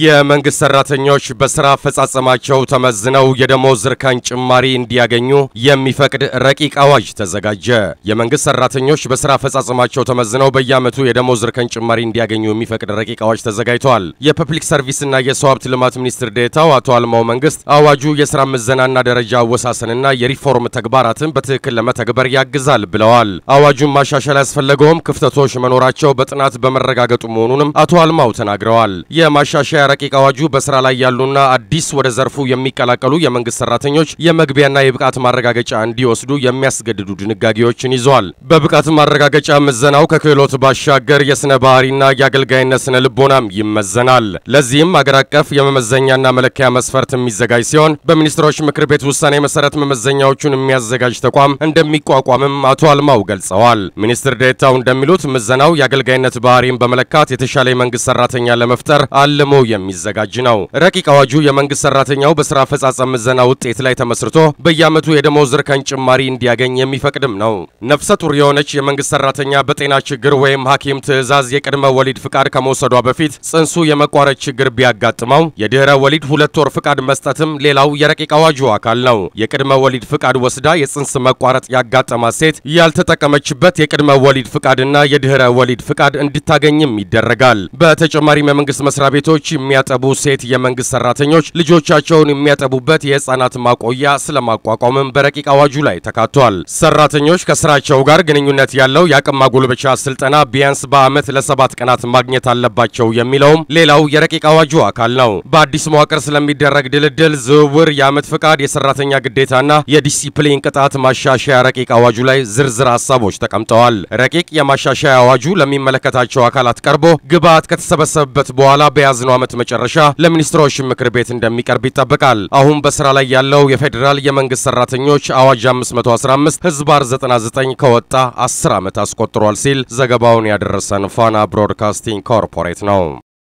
የመንግስት ሰራተኞች በስራ አፈጻጸማቸው ተመዝነው የደሞዝ እርከን ጭማሪ እንዲያገኙ የሚፈቅድ ረቂቅ አዋጅ ተዘጋጀ። የመንግስት ሰራተኞች በስራ አፈጻጸማቸው ተመዝነው በየዓመቱ የደሞዝ እርከን ጭማሪ እንዲያገኙ የሚፈቅድ ረቂቅ አዋጅ ተዘጋጅተዋል። የፐብሊክ ሰርቪስና የሰው ሀብት ልማት ሚኒስትር ዴታው አቶ አልማው መንግስት አዋጁ የስራ ምዘናና ደረጃ አወሳሰንና የሪፎርም ተግባራትን በትክክል ለመተግበር ያግዛል ብለዋል። አዋጁን ማሻሻል ያስፈለገውም ክፍተቶች መኖራቸው በጥናት በመረጋገጡ መሆኑንም አቶ አልማው ተናግረዋል። የማሻሻ ረቂቅ አዋጁ በስራ ላይ ያሉና አዲስ ወደ ዘርፉ የሚቀላቀሉ የመንግስት ሰራተኞች የመግቢያና የብቃት ማረጋገጫ እንዲወስዱ የሚያስገድዱ ድንጋጌዎችን ይዟል። በብቃት ማረጋገጫ ምዘናው ከክህሎት ባሻገር የስነ ባህሪና የአገልጋይነት ስነ ልቦናም ይመዘናል። ለዚህም አገር አቀፍ የመመዘኛና መለኪያ መስፈርት የሚዘጋጅ ሲሆን በሚኒስትሮች ምክር ቤት ውሳኔ መሰረት መመዘኛዎቹን የሚያዘጋጅ ተቋም እንደሚቋቋምም አቶ አልማው ገልጸዋል። ሚኒስትር ዴታው እንደሚሉት ምዘናው የአገልጋይነት ባህሪን በመለካት የተሻለ የመንግስት ሰራተኛ ለመፍጠር አልሞ የሚዘጋጅ ነው። ረቂቅ አዋጁ የመንግስት ሰራተኛው በስራ አፈጻጸም ምዘና ውጤት ላይ ተመስርቶ በየዓመቱ የደሞዝ እርከን ጭማሪ እንዲያገኝ የሚፈቅድም ነው። ነፍሰ ጡር የሆነች የመንግስት ሰራተኛ በጤና ችግር ወይም ሐኪም ትዕዛዝ የቅድመ ወሊድ ፍቃድ ከመውሰዷ በፊት ጽንሱ የመቋረጥ ችግር ቢያጋጥመው የድህረ ወሊድ ሁለት ወር ፍቃድ መስጠትም ሌላው የረቂቅ አዋጁ አካል ነው። የቅድመ ወሊድ ፍቃድ ወስዳ የጽንስ መቋረጥ ያጋጠማት ሴት ያልተጠቀመችበት የቅድመ ወሊድ ፍቃድና የድህረ ወሊድ ፍቃድ እንድታገኝም ይደረጋል። በተጨማሪም የመንግስት መስሪያ ቤቶች የሚያጠቡ ሴት የመንግስት ሰራተኞች ልጆቻቸውን የሚያጠቡበት የህፃናት ማቆያ ስለማቋቋምም በረቂቅ አዋጁ ላይ ተካቷል። ሰራተኞች ከስራቸው ጋር ግንኙነት ያለው የአቅም ማጎልበቻ ስልጠና ቢያንስ በአመት ለሰባት ቀናት ማግኘት አለባቸው የሚለውም ሌላው የረቂቅ አዋጁ አካል ነው። በአዲስ መዋቅር ስለሚደረግ ድልድል፣ ዝውውር፣ የአመት ፍቃድ፣ የሰራተኛ ግዴታና የዲሲፕሊን ቅጣት ማሻሻያ ረቂቅ አዋጁ ላይ ዝርዝር ሀሳቦች ተቀምጠዋል። ረቂቅ የማሻሻያ አዋጁ ለሚመለከታቸው አካላት ቀርቦ ግብዓት ከተሰበሰበበት በኋላ በያዝነው ዓመት መጨረሻ ለሚኒስትሮች ምክር ቤት እንደሚቀርብ ይጠበቃል። አሁን በስራ ላይ ያለው የፌዴራል የመንግስት ሰራተኞች አዋጅ 515 ህዝባር 99 ከወጣ 10 ዓመት አስቆጥሯል ሲል ዘገባውን ያደረሰን ፋና ብሮድካስቲንግ ኮርፖሬት ነው።